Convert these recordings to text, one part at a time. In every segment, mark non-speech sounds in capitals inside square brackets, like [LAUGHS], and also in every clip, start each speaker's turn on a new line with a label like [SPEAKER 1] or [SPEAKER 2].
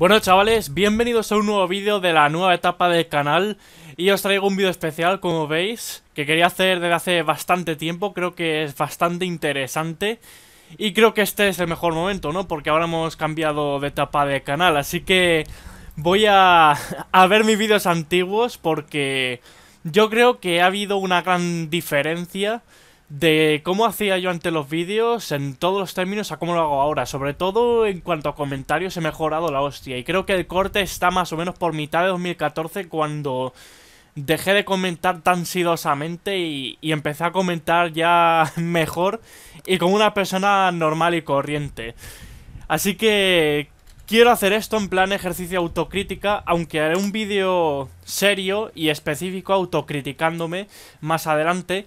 [SPEAKER 1] Bueno chavales, bienvenidos a un nuevo vídeo de la nueva etapa del canal y os traigo un vídeo especial como veis que quería hacer desde hace bastante tiempo, creo que es bastante interesante y creo que este es el mejor momento, ¿no? Porque ahora hemos cambiado de etapa de canal, así que voy a, a ver mis vídeos antiguos porque yo creo que ha habido una gran diferencia de cómo hacía yo antes los vídeos en todos los términos a cómo lo hago ahora. Sobre todo en cuanto a comentarios he mejorado la hostia. Y creo que el corte está más o menos por mitad de 2014 cuando dejé de comentar tan sidosamente y, y empecé a comentar ya [LAUGHS] mejor y como una persona normal y corriente. Así que quiero hacer esto en plan ejercicio autocrítica, aunque haré un vídeo serio y específico autocriticándome más adelante.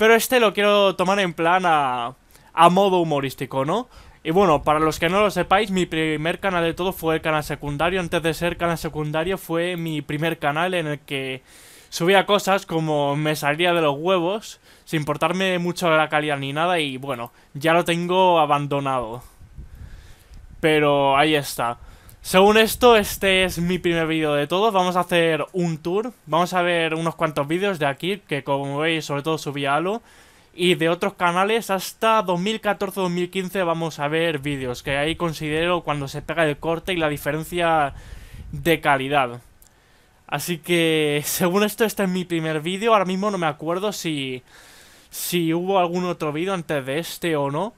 [SPEAKER 1] Pero este lo quiero tomar en plan a, a modo humorístico, ¿no? Y bueno, para los que no lo sepáis, mi primer canal de todo fue el canal secundario. Antes de ser canal secundario fue mi primer canal en el que subía cosas como me salía de los huevos, sin importarme mucho la calidad ni nada, y bueno, ya lo tengo abandonado. Pero ahí está. Según esto, este es mi primer vídeo de todos. Vamos a hacer un tour. Vamos a ver unos cuantos vídeos de aquí, que como veis, sobre todo subí a Halo. Y de otros canales hasta 2014-2015 vamos a ver vídeos, que ahí considero cuando se pega el corte y la diferencia de calidad. Así que, [LAUGHS] según esto, este es mi primer vídeo. Ahora mismo no me acuerdo si, si hubo algún otro vídeo antes de este o no.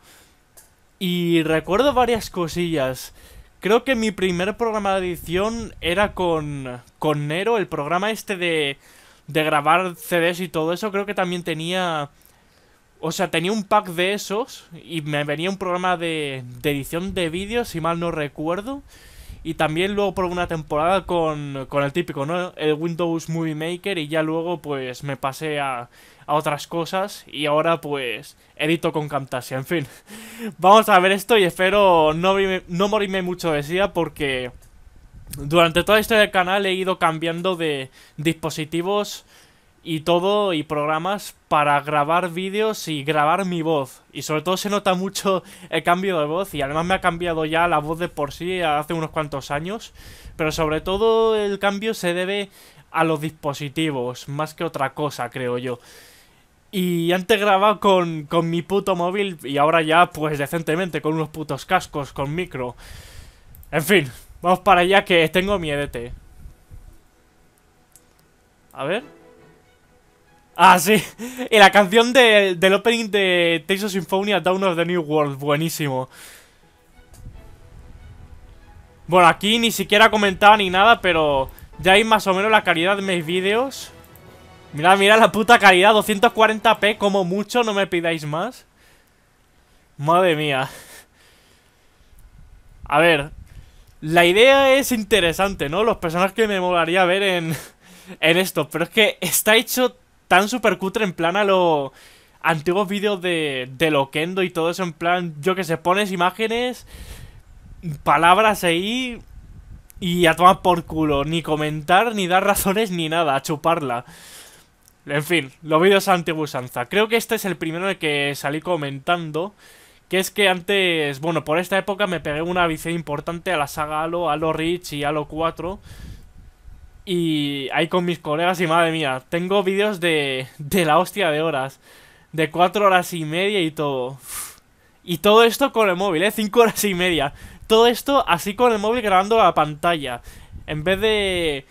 [SPEAKER 1] Y recuerdo varias cosillas. Creo que mi primer programa de edición era con, con Nero, el programa este de, de grabar CDs y todo eso. Creo que también tenía... O sea, tenía un pack de esos y me venía un programa de, de edición de vídeos, si mal no recuerdo. Y también luego por una temporada con, el típico, ¿no? El Windows Movie Maker y ya luego pues me pasé a, a otras cosas y ahora pues edito con Camtasia, en fin. [LAUGHS] Vamos a ver esto y espero no, no morirme mucho de SIDA porque durante toda la historia del canal he ido cambiando de dispositivos y todo y programas para grabar vídeos y grabar mi voz. Y sobre todo se nota mucho el cambio de voz y además me ha cambiado ya la voz de por sí hace unos cuantos años. Pero sobre todo el cambio se debe a los dispositivos, más que otra cosa, creo yo. Y antes grababa con, con mi puto móvil y ahora ya pues decentemente con unos putos cascos, con micro. En fin, vamos para allá que tengo mi EDT. A ver... Ah, sí. Y la canción del opening de Tales of Symphonia Down of the New World. Buenísimo. Bueno, aquí ni siquiera comentaba ni nada, pero ya hay más o menos la calidad de mis vídeos. Mirad, mirad la puta calidad. 240p como mucho, no me pidáis más. Madre mía. A ver. La idea es interesante, ¿no? Los personajes que me molaría ver en, en esto. Pero es que está hecho tan super cutre en plan a los antiguos vídeos de, de Loquendo y todo eso, en plan, yo que sé, pones imágenes, palabras ahí y a tomar por culo, ni comentar, ni dar [LAUGHS] razones, ni nada, a chuparla. En fin, los vídeos antiguos Creo que este es el primero en el que salí comentando. Que es que antes, bueno, por esta época me pegué una bici importante a la saga Halo, Halo rich y Halo 4. Y ahí con mis colegas y madre mía, tengo vídeos de, de la hostia de horas. De cuatro horas y media y todo. Y todo esto con el móvil, ¿eh? 5 horas y media. Todo esto así con el móvil grabando la pantalla. En vez de,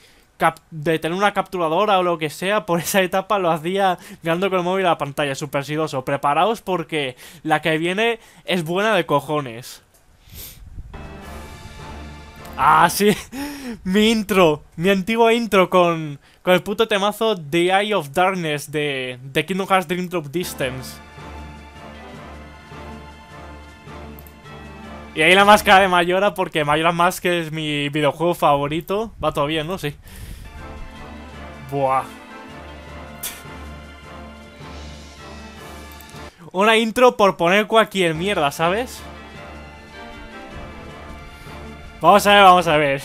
[SPEAKER 1] de tener una capturadora o lo que sea, por esa etapa lo hacía grabando con el móvil a la pantalla. Súper sidoso. Preparaos porque la que viene es buena de cojones. Ah, sí. Mi intro. Mi antiguo intro con, con el puto temazo The Eye of Darkness de, Kingdom Hearts Dream Drop Distance. Y ahí la máscara de Mayora porque Mayora Mask es mi videojuego favorito. Va todo bien, ¿no? Sí. Buah. Una intro por poner cualquier mierda, ¿sabes? Vamos a ver, vamos a ver.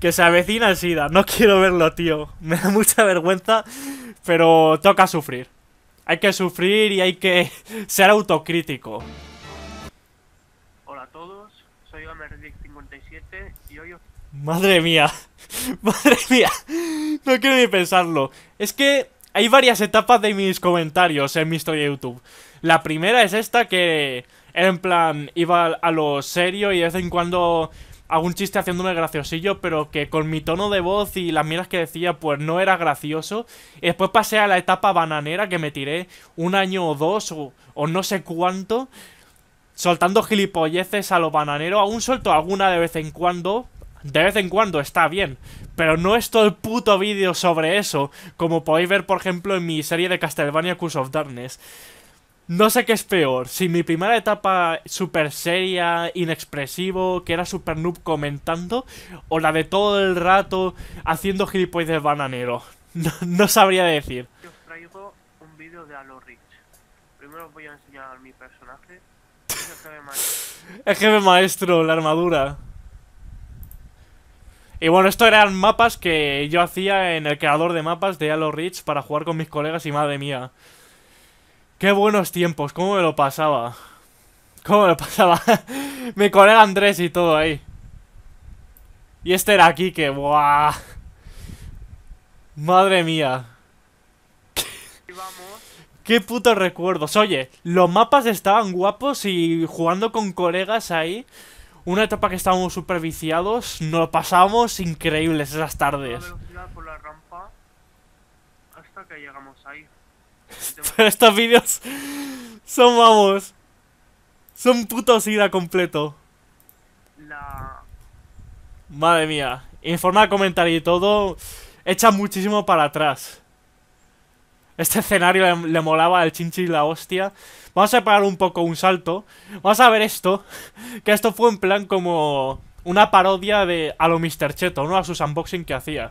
[SPEAKER 1] Que se avecina el SIDA. No quiero verlo, tío. [LAUGHS] Me da mucha vergüenza, pero toca sufrir. Hay que sufrir y hay que [LAUGHS] ser autocrítico.
[SPEAKER 2] Hola a todos, soy 57 y hoy
[SPEAKER 1] Madre mía, [LAUGHS] madre mía, no quiero ni pensarlo. Es que hay varias etapas de mis comentarios en mi historia de YouTube. La primera es esta que en plan, iba a lo serio y de vez en cuando algún chiste haciéndome graciosillo, pero que con mi tono de voz y las miras que decía, pues no era gracioso. Y después pasé a la etapa bananera que me tiré un año o dos o, no sé cuánto, soltando gilipolleces a lo bananero. Aún suelto alguna de vez en cuando. De vez en cuando está bien, pero no es todo el puto vídeo sobre eso, como podéis ver por ejemplo en mi serie de Castlevania Curse of Darkness. No sé qué es peor, si mi primera etapa super seria, inexpresivo, que era super noob comentando, o la de todo el rato haciendo gilipollas bananero. [LAUGHS] No, sabría decir.
[SPEAKER 2] os traigo un vídeo de Halo Reach. Primero os voy a enseñar mi personaje. Es el jefe
[SPEAKER 1] maestro. [LAUGHS] el jefe maestro, la armadura. Y bueno, estos eran mapas que yo hacía en el creador de mapas de Halo Reach para jugar con mis colegas y madre mía. Qué buenos tiempos, cómo me lo pasaba. ¿Cómo me lo [LAUGHS] pasaba? Mi colega Andrés y todo ahí. Y este era aquí que, ¡buah! Madre mía. Qué putos recuerdos. Oye, los mapas estaban guapos y jugando con colegas ahí. Una etapa que estábamos super viciados. Nos pasábamos increíbles esas tardes. hasta que llegamos ahí. [LAUGHS] Pero estos vídeos son, vamos, son puto ida completo. Madre mía, de comentario y todo echa muchísimo para atrás. Este escenario le, molaba el chinchi y la hostia. Vamos a parar un poco un salto. Vamos a ver esto. Que esto fue en plan como una parodia de a lo Mr. Cheto, ¿no? A sus unboxing que hacía.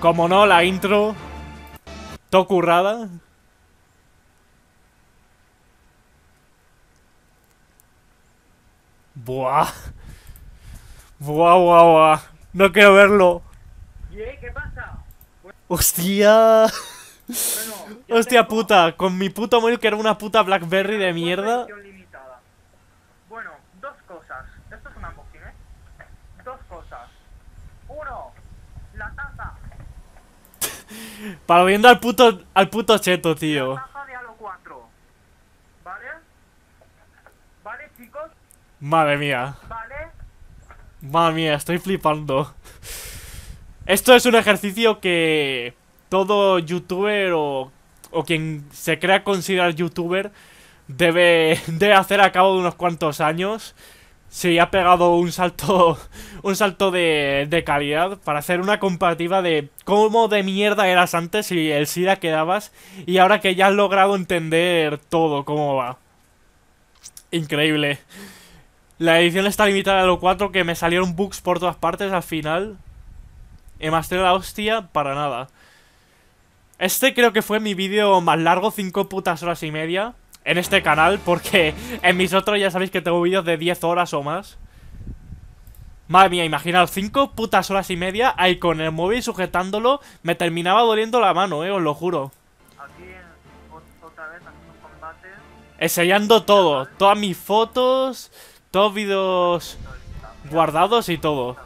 [SPEAKER 1] Como no, la intro currada. Buah. Buah, buah, buah. No quiero verlo.
[SPEAKER 2] ¿Qué pasa?
[SPEAKER 1] Hostia. Hostia puta, con mi puto móvil que era una puta Blackberry de ah, mierda. Para viendo al puto, al puto cheto, tío. Madre mía. Madre mía, estoy flipando. Esto es un ejercicio que todo youtuber o, o quien se crea considerar youtuber debe, debe hacer a cabo de unos cuantos años. Sí, ha pegado un salto [LAUGHS] un salto de, de, calidad para hacer una comparativa de cómo de mierda eras antes y el SIDA quedabas. y ahora que ya has logrado entender todo cómo va. Increíble. La edición está limitada a lo 4 que me salieron bugs por todas partes al final. Emastré la hostia para nada. Este creo que fue mi vídeo más largo, 5 putas horas y media en este canal porque en mis otros ya sabéis que tengo vídeos de 10 horas o más. Madre mía, imaginaos, 5 putas horas y media ahí con el móvil sujetándolo, me terminaba doliendo la mano, eh, os lo juro.
[SPEAKER 2] Aquí, otra
[SPEAKER 1] Enseñando todo, todas mis fotos, todos vídeos guardados y todo.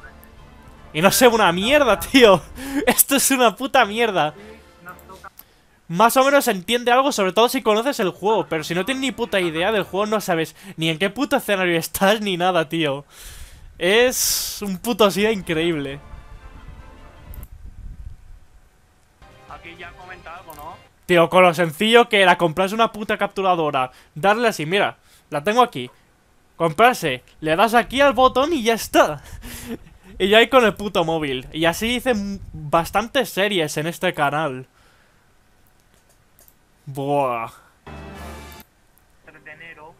[SPEAKER 1] Y no sé, una mierda, tío. [LAUGHS] Esto es una puta mierda más o menos entiende algo, sobre todo si conoces el juego, pero si no tienes ni puta idea del juego no sabes ni en qué puto escenario estás ni nada, tío. Es un puto SIDA increíble. Aquí ya han ¿no? Tío, con lo sencillo que la compras una puta capturadora, darle así, mira, la tengo aquí. Comprarse, le das aquí al botón y ya está. [LAUGHS] y ya hay con el puto móvil. Y así dicen bastantes series en este canal. Buah.
[SPEAKER 2] de enero.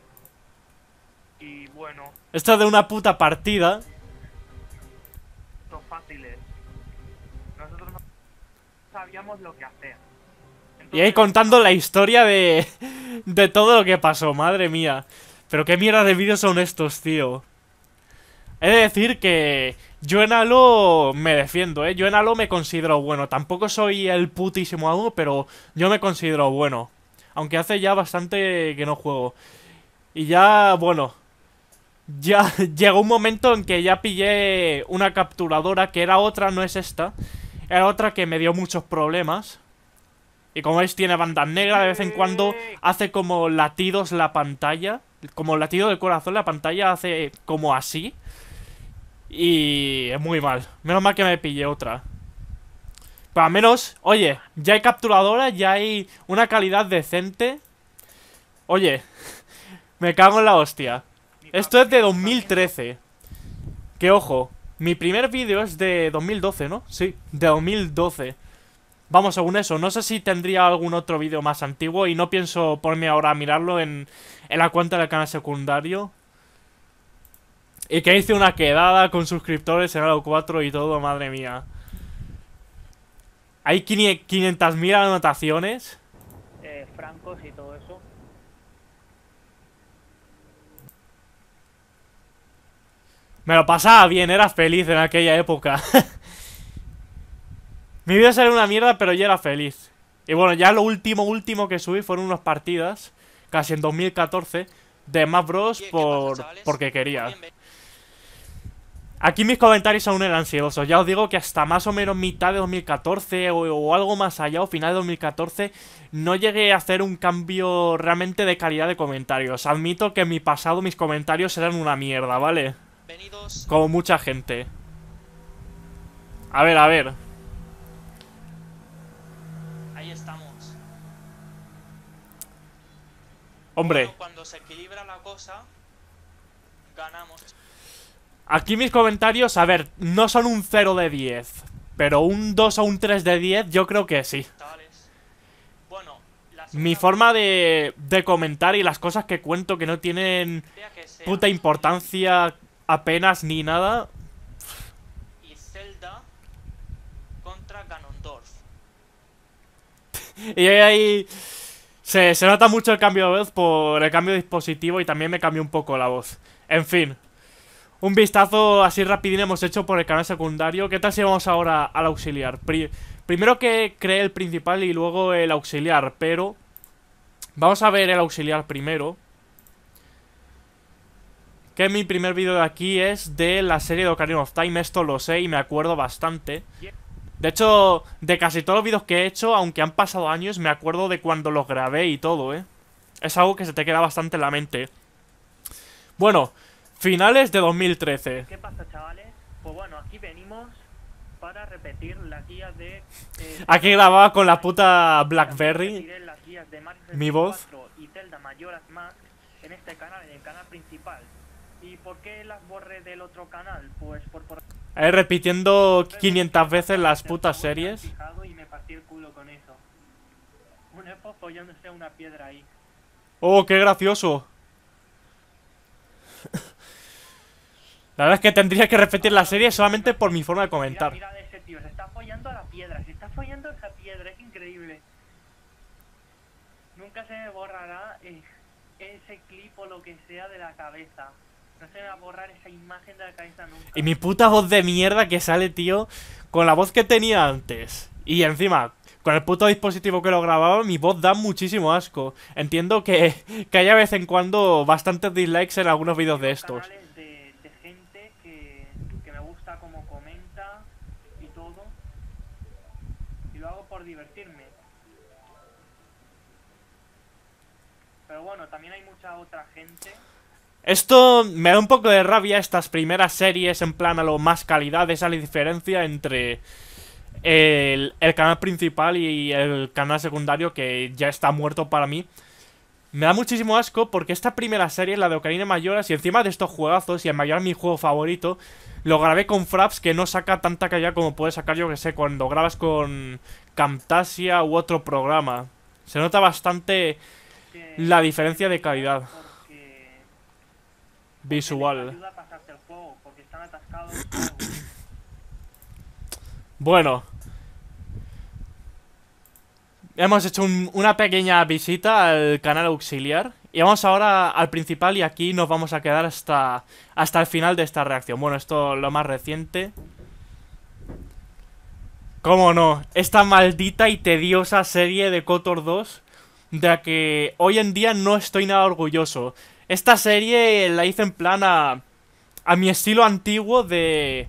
[SPEAKER 2] Y bueno.
[SPEAKER 1] Esto de una puta partida. lo que hacer. y ahí contando la historia de, de todo lo que pasó, madre mía. Pero qué mierda de vídeos son estos, tío. He de decir que yo en Halo me defiendo, ¿eh? Yo en Halo me considero bueno. Tampoco soy el putísimo Halo, pero yo me considero bueno. Aunque hace ya bastante que no juego. Y ya, bueno... Ya [LAUGHS] llegó un momento en que ya pillé una capturadora, que era otra, no es esta. Era otra que me dio muchos problemas. Y como veis tiene bandas negras, de vez en cuando hace como latidos la pantalla. Como latido del corazón, la pantalla hace como así. Y es muy mal. Menos mal que me pillé otra. Pero menos, oye, ya hay capturadora, ya hay una calidad decente. Oye, [LAUGHS] me cago en la hostia. Esto es de 2013. Que ojo, mi primer vídeo es de 2012, ¿no? Sí, de 2012. Vamos, según eso, no sé si tendría algún otro vídeo más antiguo y no pienso ponerme ahora a mirarlo en, en la cuenta del canal secundario. Y que hice una quedada con suscriptores en Halo 4 y todo, madre mía. Hay 500.000 anotaciones.
[SPEAKER 2] Eh, francos y todo eso.
[SPEAKER 1] Me lo pasaba bien, era feliz en aquella época. [LAUGHS] Mi vida era una mierda, pero ya era feliz. Y bueno, ya lo último, último que subí fueron unas partidas, casi en 2014, de Map Bros. por... porque quería. Aquí mis comentarios aún eran ansiosos. Ya os digo que hasta más o menos mitad de 2014 o, algo más allá, o final de 2014, no llegué a hacer un cambio realmente de calidad de comentarios. Admito que en mi pasado mis comentarios eran una mierda, ¿vale? Como mucha gente. A ver, a ver.
[SPEAKER 2] Ahí estamos.
[SPEAKER 1] Hombre. cuando se equilibra la cosa, ganamos. Aquí mis comentarios, a ver, no son un 0 de 10, pero un 2 o un 3 de 10 yo creo que sí. Mi forma de, comentar y las cosas que cuento que no tienen puta importancia apenas ni nada... Y Zelda contra Ganondorf. [LAUGHS] y ahí... Se, se nota mucho el cambio de voz por el cambio de dispositivo y también me cambió un poco la voz. En fin, un vistazo así rapidín hemos hecho por el canal secundario. ¿Qué tal si vamos ahora al auxiliar? primero que cree el principal y luego el auxiliar, pero... Vamos a ver el auxiliar primero. Que mi primer vídeo de aquí es de la serie de Ocarina of Time. Esto lo sé y me acuerdo bastante. De hecho, de casi todos los vídeos que he hecho, aunque han pasado años, me acuerdo de cuando los grabé y todo, ¿eh? Es algo que se te queda bastante en la mente. Bueno, Finales de 2013. ¿Qué
[SPEAKER 2] pasa, chavales? Pues bueno, aquí venimos para repetir las guías de...
[SPEAKER 1] Eh, aquí grababa con la puta Blackberry. guías de Mi voz.
[SPEAKER 2] Y Zelda Majora's Mask en este canal, en el canal principal. ¿Y por qué las borré del otro canal? Pues por... por... Eh,
[SPEAKER 1] repitiendo 500 veces las putas series.
[SPEAKER 2] Y me partí el culo con eso. Un elfo follándose una piedra ahí.
[SPEAKER 1] Oh, qué gracioso. La verdad es que tendría que repetir la serie solamente por mi forma de comentar. Mira, ese tío, se está follando a la piedra, se
[SPEAKER 2] está piedra, es increíble. Nunca se borrará eh, ese clip o lo que sea de la cabeza. No se va a borrar
[SPEAKER 1] esa imagen de la cabeza nunca. Y mi puta voz de mierda que sale, tío, con la voz que tenía antes. Y encima, con el puto dispositivo que lo grababa, mi voz da muchísimo asco. Entiendo que, que haya vez en cuando bastantes dislikes en algunos vídeos de estos. Esto me da un poco de rabia estas primeras series en plan a lo más calidad, esa la diferencia entre el, canal principal y el canal secundario que ya está muerto para mí. Me da muchísimo asco porque esta primera serie, la de Ocarina Mayoras, y encima de estos juegazos, y en mayor mi juego favorito, lo grabé con Fraps que no saca tanta calidad como puede sacar, yo que sé, cuando grabas con Camtasia u otro programa. Se nota bastante la diferencia de calidad visual. [CLEARS THROAT] Bueno. Hemos hecho una pequeña visita al canal auxiliar. Y vamos ahora al principal y aquí nos vamos a quedar hasta, hasta el final de esta reacción. Bueno, esto lo más reciente. ¿Cómo no? Esta maldita y tediosa serie de KOTOR 2 de la que hoy en día no estoy nada orgulloso. Esta serie la hice en plan a, a mi estilo antiguo de,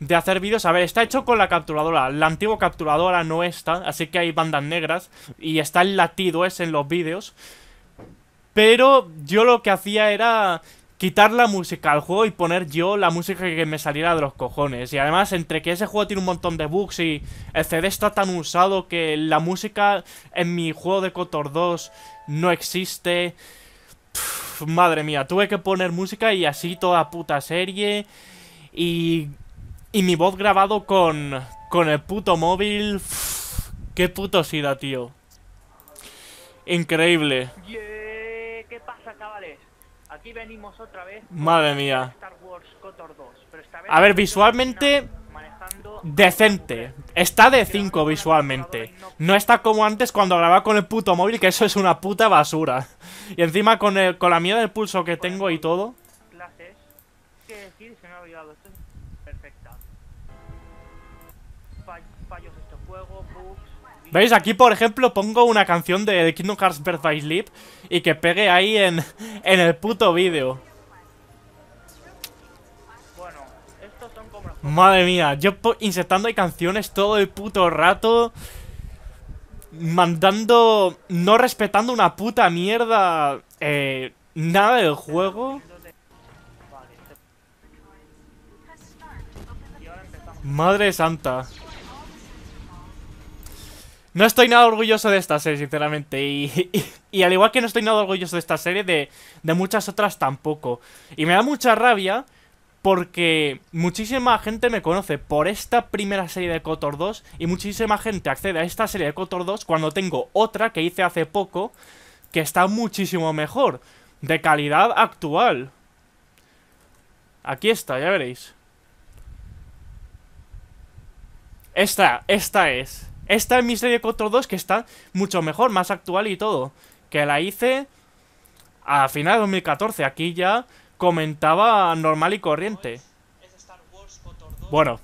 [SPEAKER 1] de hacer vídeos. A ver, está hecho con la capturadora, la antigua capturadora no está, así que hay bandas negras y está el latido ese en los vídeos. Pero yo lo que hacía era quitar la música al juego y poner yo la música que me saliera de los cojones. Y además, entre que ese juego tiene un montón de bugs y el CD está tan usado que la música en mi juego de Cotor 2 no existe madre mía, tuve que poner música y así toda puta serie. Y, y mi voz grabado con, con el puto móvil. qué puto sida, tío. Increíble. ¿Qué pasa, Aquí venimos otra vez. Madre mía. A ver, visualmente decente. Está de 5 visualmente. No está como antes cuando grababa con el puto móvil, que eso es una puta basura. Y encima con, el, con la mierda del pulso que tengo y todo. ¿Veis? Aquí, por ejemplo, pongo una canción de Kingdom Hearts Birth by Sleep y que pegue ahí en, en el puto vídeo. Bueno, Madre mía, yo insertando canciones todo el puto rato. Mandando. No respetando una puta mierda. Eh, nada del juego. Madre santa. No estoy nada orgulloso de esta serie, sinceramente. Y, al igual que no estoy nada orgulloso de esta serie, de, de muchas otras tampoco. Y me da mucha rabia porque muchísima gente me conoce por esta primera serie de Cotor 2 y muchísima gente accede a esta serie de Cotor 2 cuando tengo otra que hice hace poco que está muchísimo mejor, de calidad actual. Aquí está, ya veréis. Esta, esta es. Esta es mi serie de Cotor 2 que está mucho mejor, más actual y todo. Que la hice a final de 2014. Aquí ya comentaba normal y corriente. Bueno,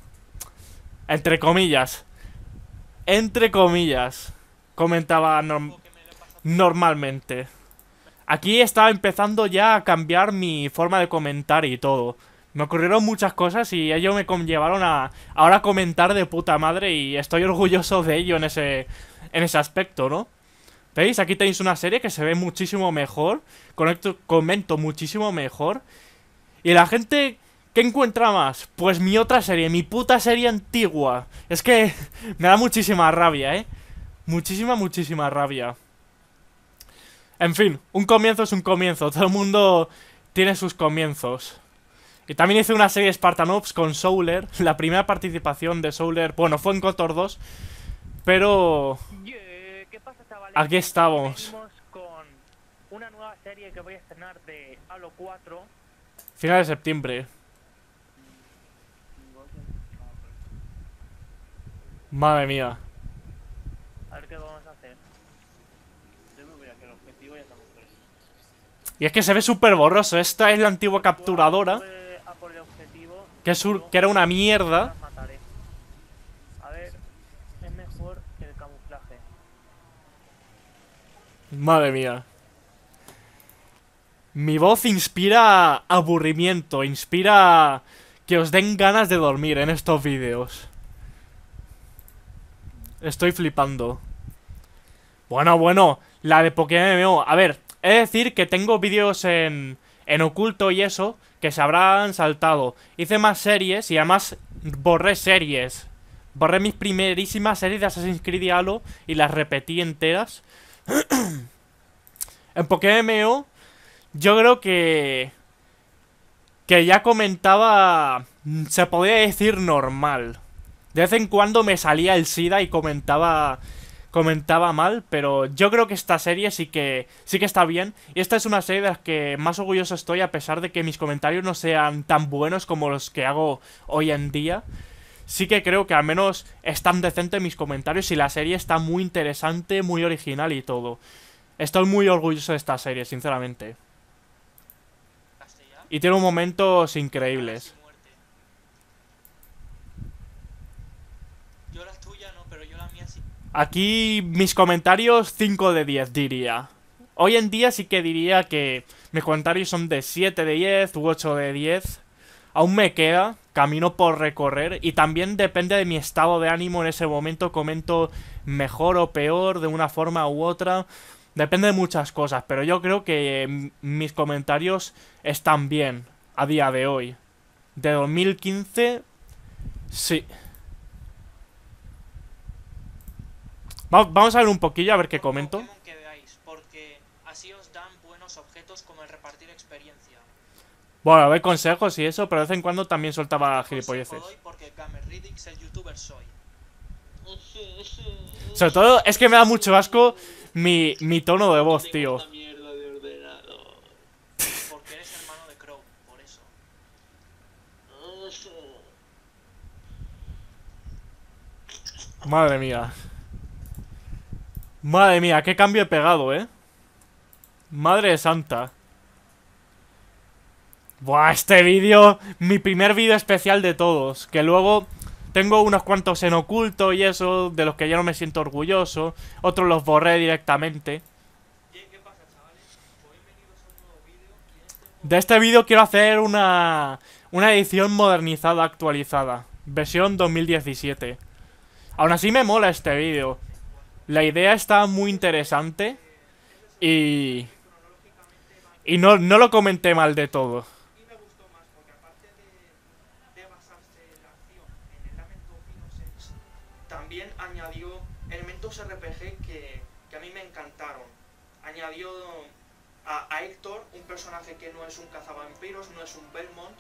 [SPEAKER 1] entre comillas. Entre comillas. Comentaba normalmente. Aquí estaba empezando ya a cambiar mi forma de comentar y todo. Me ocurrieron muchas cosas y ellos me conllevaron a ahora comentar de puta madre y estoy orgulloso de ello en ese en ese aspecto, ¿no? ¿Veis? Aquí tenéis una serie que se ve muchísimo mejor. Conecto, comento muchísimo mejor. Y la gente, ¿qué encuentra más? Pues mi otra serie, mi puta serie antigua. Es que [LAUGHS] me da muchísima rabia, ¿eh? Muchísima, muchísima rabia. En fin, un comienzo es un comienzo. Todo el mundo tiene sus comienzos. Y también hice una serie de Spartan Ops con Souler. [LAUGHS] La primera participación de Souler, bueno, fue en Cotor 2. Pero... Aquí estamos. Con una nueva serie que voy a estrenar de Halo 4. Final de septiembre. Madre mía.
[SPEAKER 2] A ver qué vamos a hacer. Yo me voy a que el
[SPEAKER 1] objetivo ya estamos Y es que se ve súper borroso. Esta es la antigua capturadora. que, sur, que era una mierda. Madre mía. Mi voz inspira aburrimiento, inspira que os den ganas de dormir en estos vídeos. Estoy flipando. Bueno, bueno, la de Pokémon MMO. A ver, he de decir que tengo vídeos en, en oculto y eso que se habrán saltado. Hice más series y además borré series. Borré mis primerísimas series de Assassin's Creed y Halo y las repetí enteras. [CLEARS THROAT] en Pokémon yo creo que. Que ya comentaba. Se podría decir normal. De vez en cuando me salía el SIDA y comentaba. Comentaba mal, pero yo creo que esta serie sí que. sí que está bien. Y esta es una serie de las que más orgulloso estoy, a pesar de que mis comentarios no sean tan buenos como los que hago hoy en día sí que creo que al menos están decentes mis comentarios y la serie está muy interesante, muy original y todo. Estoy muy orgulloso de esta serie, sinceramente. Y tiene momentos increíbles. Aquí mis comentarios 5 de 10 diría. Hoy en día sí que diría que mis comentarios son de 7 de 10 u 8 de 10. Aún me queda, camino por recorrer y también depende de mi estado de ánimo en ese momento comento mejor o peor de una forma u otra depende de muchas cosas pero yo creo que mm, mis comentarios están bien a día de hoy de 2015 sí Vamos a ver un poquillo a ver qué comento. Porque así os
[SPEAKER 2] dan buenos objetos como el repartir experiencia.
[SPEAKER 1] Bueno, a consejos y eso, pero de vez en cuando también soltaba gilipolleces. Sobre todo, es que me da mucho asco mi, mi tono de voz, tío. Madre mía. Madre mía, qué cambio he pegado, ¿eh? Madre santa. Buah, este vídeo, mi primer vídeo especial de todos, que luego tengo unos cuantos en oculto y eso, de los que ya no me siento orgulloso, otros los borré directamente. De este vídeo quiero hacer una, edición modernizada, actualizada, versión 2017. Aún así me mola este vídeo. La idea está muy interesante y... Y no lo comenté mal de todo.
[SPEAKER 2] añadió a, Héctor un personaje
[SPEAKER 1] que no es un cazavampiros, no es un Belmont,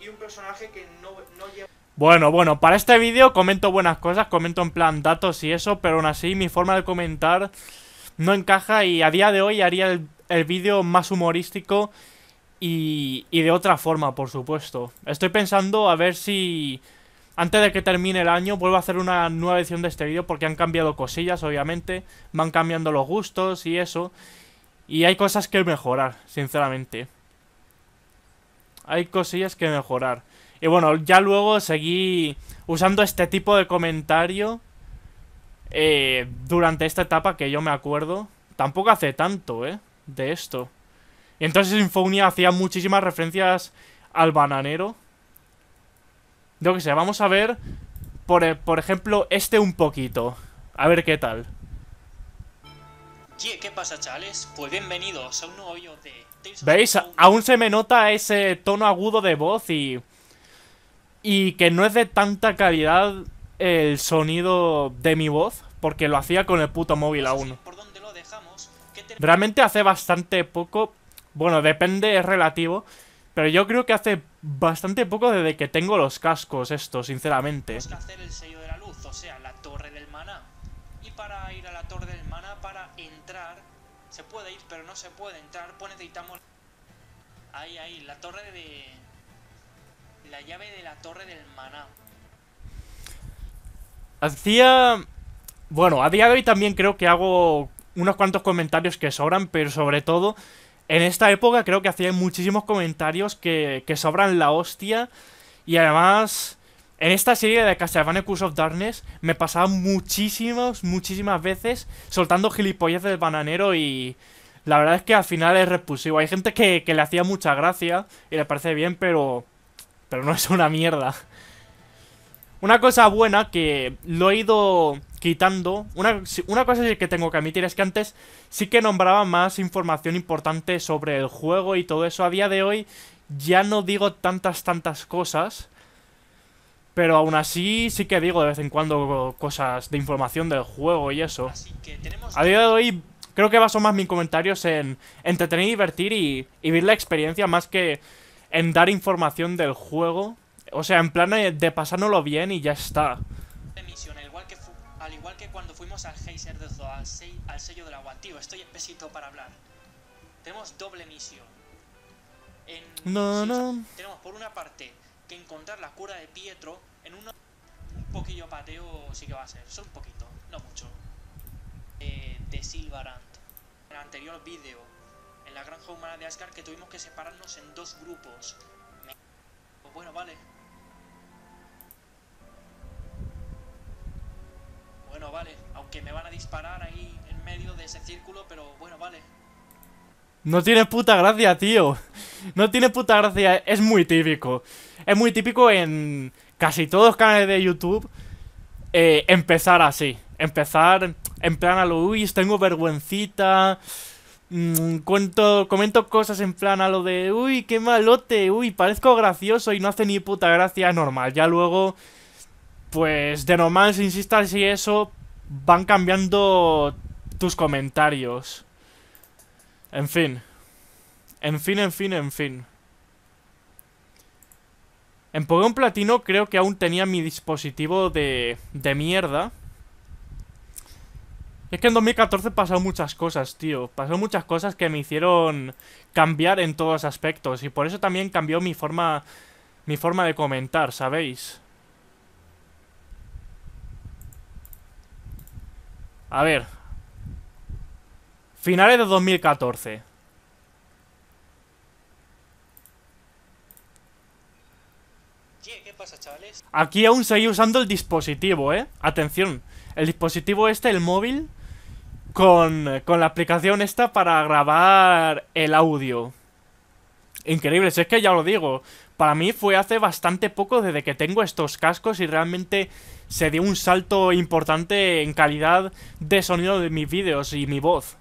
[SPEAKER 1] y un personaje que no, no lleva... Bueno, bueno, para este vídeo comento buenas cosas, comento en plan datos y eso, pero aún así mi forma de comentar no encaja y a día de hoy haría el, vídeo más humorístico y de otra forma, por supuesto. Estoy pensando a ver si antes de que termine el año vuelvo a hacer una nueva edición de este vídeo porque han cambiado cosillas, obviamente. Van cambiando los gustos y eso. Y hay cosas que mejorar, sinceramente. Hay cosillas que mejorar. Y bueno, ya luego seguí usando este tipo de comentario eh, durante esta etapa que yo me acuerdo. Tampoco hace tanto, ¿eh? De esto. entonces Infonia hacía muchísimas referencias al bananero. Yo que sé, vamos a ver, por, e, por ejemplo, este un poquito. A ver qué tal.
[SPEAKER 2] ¿Qué, pasa, pues bienvenidos
[SPEAKER 1] ¿Veis? Aún se me nota ese tono agudo de voz y... Y que no es de tanta calidad el sonido de mi voz, porque lo hacía con el puto móvil aún. Realmente hace bastante poco... Bueno, depende, es relativo pero yo creo que hace bastante poco desde que tengo los cascos estos, sinceramente. que hacer
[SPEAKER 2] el sello de la luz, o sea, la torre del maná. Y para ir a la torre del maná, para entrar, se puede ir, pero no se puede entrar, pues necesitamos... Ahí, ahí, la torre de...
[SPEAKER 1] La llave de la torre del maná. Hacía... Bueno, a día de hoy también creo que hago unos cuantos comentarios que sobran, pero sobre todo en esta época creo que hacía muchísimos comentarios que, que sobran la hostia. Y además, en esta serie de Castlevania Curse of Darkness me pasaba muchísimas, muchísimas veces soltando gilipollas del bananero y... La verdad es que al final es repulsivo. Hay gente que, que le hacía mucha gracia y le parece bien, pero... Pero no es una mierda. Una cosa buena que lo he ido quitando... Una, una cosa que tengo que admitir es que antes sí que nombraba más información importante sobre el juego y todo eso. A día de hoy ya no digo tantas, tantas cosas. Pero aún así sí que digo de vez en cuando cosas de información del juego y eso. A día de hoy creo que baso más mis comentarios en entretener, divertir y, y vivir la experiencia más que en dar información del juego. O sea, en plan de pasárnoslo bien y ya está al igual
[SPEAKER 2] que cuando fuimos al Heiser de al, sello del agua. Tío, estoy espesito para hablar. Tenemos doble misión. No, no. Tenemos por una parte que encontrar la cura de Pietro en uno... Un poquillo pateo sí que va a ser, solo un poquito, no mucho. Eh, de Silvarant. En el anterior vídeo, en la granja humana de Asgard, que tuvimos que separarnos en dos grupos. Pues bueno, vale, bueno, vale,
[SPEAKER 1] aunque me van a disparar ahí en medio de ese círculo, pero bueno, vale. No tiene puta gracia, tío. No tiene puta gracia, es muy típico. Es muy típico en casi todos los canales de YouTube eh, empezar así. Empezar en plan a lo uy, tengo vergüencita. Mm, cuento, comento cosas en plan a lo de uy, qué malote, uy, parezco gracioso y no hace ni puta gracia, normal. Ya luego pues de normal, si insistas y eso, van cambiando tus comentarios. En fin. En fin, en fin, en fin. En Pokémon Platino creo que aún tenía mi dispositivo de, de mierda. Es que en 2014 pasaron muchas cosas, tío. Pasaron muchas cosas que me hicieron cambiar en todos aspectos. Y por eso también cambió mi forma, mi forma de comentar, ¿sabéis? A ver. Finales de 2014. Aquí aún seguí usando el dispositivo, ¿eh? Atención. El dispositivo este, el móvil, con, con la aplicación esta para grabar el audio. Increíble, si es que ya lo digo para mí fue hace bastante poco desde que tengo estos cascos y realmente se dio un salto importante en calidad de sonido de mis vídeos y mi voz.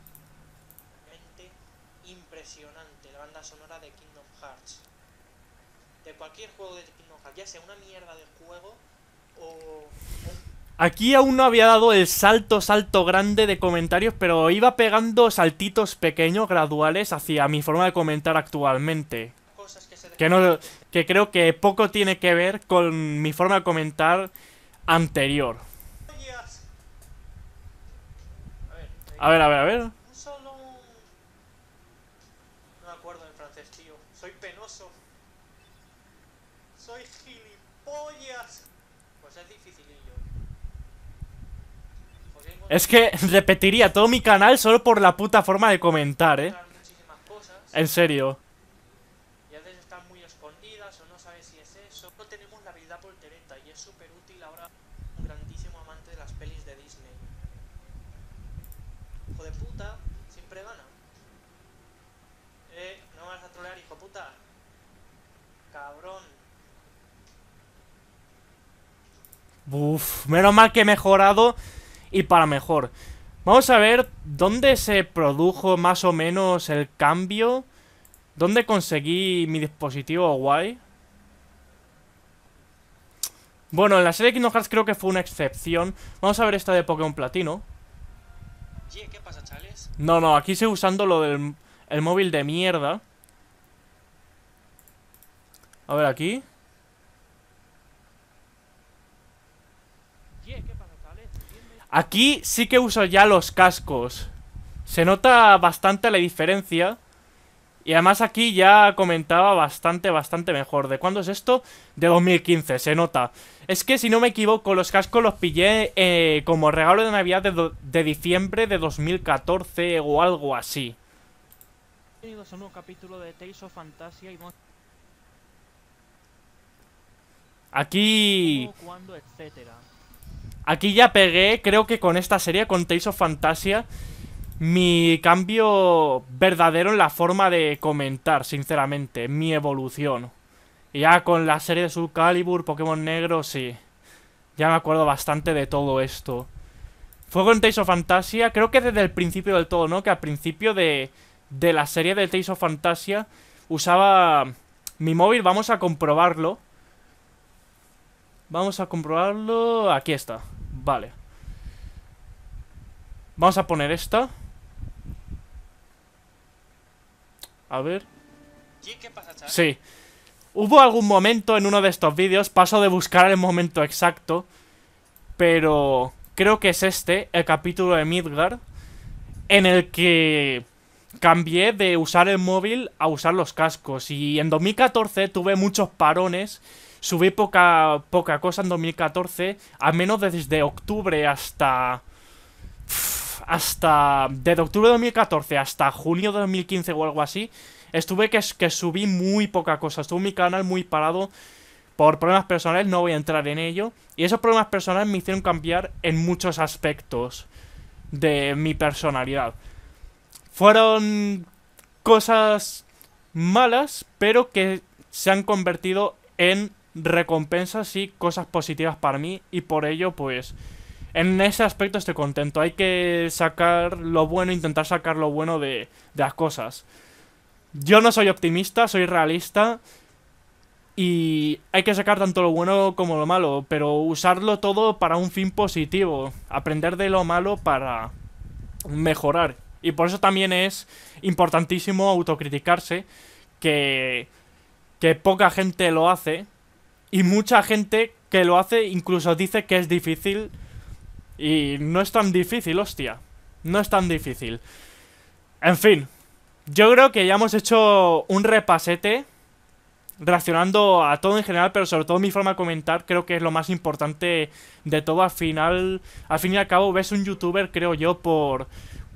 [SPEAKER 1] Aquí aún no había dado el salto, salto grande de comentarios, pero iba pegando saltitos pequeños, graduales, hacia mi forma de comentar actualmente. Que, no, que creo que poco tiene que ver con mi forma de comentar anterior. A ver, a ver, a ver.
[SPEAKER 2] Soy penoso. Pues es
[SPEAKER 1] Es que [LAUGHS] repetiría todo mi canal solo por la puta forma de comentar, eh. En serio.
[SPEAKER 2] puta siempre gana. Eh, no me vas a trolear, hijo puta. Cabrón.
[SPEAKER 1] Uf, menos mal que he mejorado y para mejor. Vamos a ver dónde se produjo más o menos el cambio. ¿Dónde conseguí mi dispositivo guay? Bueno, en la serie de Kingdom Hearts creo que fue una excepción. Vamos a ver esta de Pokémon Platino. No, no, aquí estoy usando lo del el móvil de mierda. A ver, aquí. Aquí sí que uso ya los cascos. Se nota bastante la diferencia. Y además aquí ya comentaba bastante, bastante mejor. ¿De cuándo es esto? De 2015, se nota. Es que si no me equivoco, los cascos los pillé eh, como regalo de Navidad de, de, diciembre de 2014 o algo así.
[SPEAKER 2] Bienvenidos un capítulo de Tales of
[SPEAKER 1] Aquí... Aquí ya pegué, creo que con esta serie, con Tales of Fantasia mi cambio verdadero en la forma de comentar, sinceramente, mi evolución. ya con la serie de Subcalibur, Pokémon Negro, sí. Ya me acuerdo bastante de todo esto. Fuego en Tales of Fantasia, creo que desde el principio del todo, ¿no? Que al principio de, la serie de Tales of Fantasia usaba mi móvil, vamos a comprobarlo. Vamos a comprobarlo. Aquí está. Vale. Vamos a poner esta. A ver... Sí. Hubo algún momento en uno de estos vídeos, paso de buscar el momento exacto, pero creo que es este, el capítulo de Midgard, en el que cambié de usar el móvil a usar los cascos. Y en 2014 tuve muchos parones, subí poca, poca cosa en 2014, al menos desde octubre hasta hasta... Desde octubre de 2014 hasta junio de 2015 o algo así, estuve que, que subí muy poca cosa. Estuvo mi canal muy parado por problemas personales, no voy a entrar en ello. Y esos problemas personales me hicieron cambiar en muchos aspectos de mi personalidad. Fueron cosas malas, pero que se han convertido en recompensas y cosas positivas para mí. Y por ello, pues en ese aspecto estoy contento. Hay que sacar lo bueno, intentar sacar lo bueno de, las cosas. Yo no soy optimista, soy realista. Y hay que sacar tanto lo bueno como lo malo, pero usarlo todo para un fin positivo. Aprender de lo malo para mejorar. Y por eso también es importantísimo autocriticarse, que, que poca gente lo hace. Y mucha gente que lo hace incluso dice que es difícil y no es tan difícil, hostia. No es tan difícil. En fin, yo creo que ya hemos hecho un repasete reaccionando a todo en general, pero sobre todo mi forma de comentar creo que es lo más importante de todo. Al final, al fin y al cabo, ves un youtuber, creo yo, por,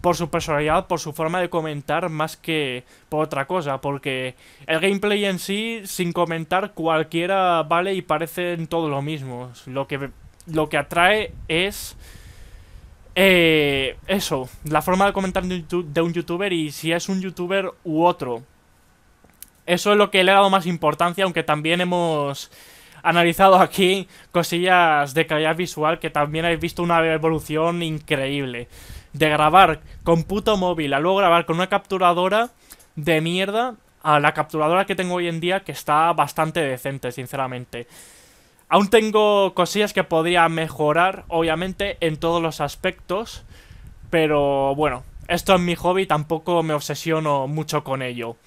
[SPEAKER 1] por su personalidad, por su forma de comentar, más que por otra cosa, porque el gameplay en sí, sin comentar, cualquiera vale y parecen todos lo mismo. Lo que lo que atrae es... Eh, eso, la forma de comentar de, un youtuber y si es un youtuber u otro. Eso es lo que le he dado más importancia, aunque también hemos analizado aquí cosillas de calidad visual que también habéis visto una evolución increíble. De grabar con puto móvil a luego grabar con una capturadora de mierda a la capturadora que tengo hoy en día que está bastante decente, sinceramente. Aún tengo cosillas que podría mejorar, obviamente, en todos los aspectos. Pero bueno, esto es mi hobby, tampoco me obsesiono mucho con ello.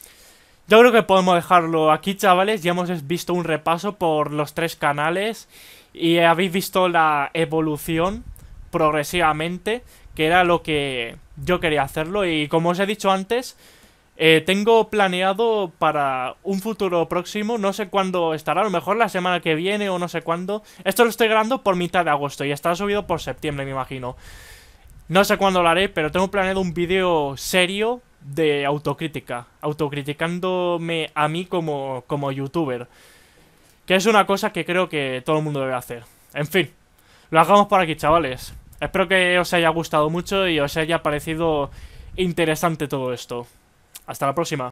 [SPEAKER 1] Yo creo que podemos dejarlo aquí, chavales. Ya hemos visto un repaso por los tres canales y habéis visto la evolución progresivamente, que era lo que yo quería hacerlo. Y como os he dicho antes, eh, tengo planeado para un futuro próximo, no sé cuándo estará, a lo mejor la semana que viene o no sé cuándo. Esto lo estoy grabando por mitad de agosto y estará subido por septiembre, me imagino. No sé cuándo lo haré, pero tengo planeado un vídeo serio de autocrítica, autocriticándome a mí como, como youtuber. Que es una cosa que creo que todo el mundo debe hacer. En fin, lo hagamos por aquí, chavales. Espero que os haya gustado mucho y os haya parecido interesante todo esto. Hasta la próxima.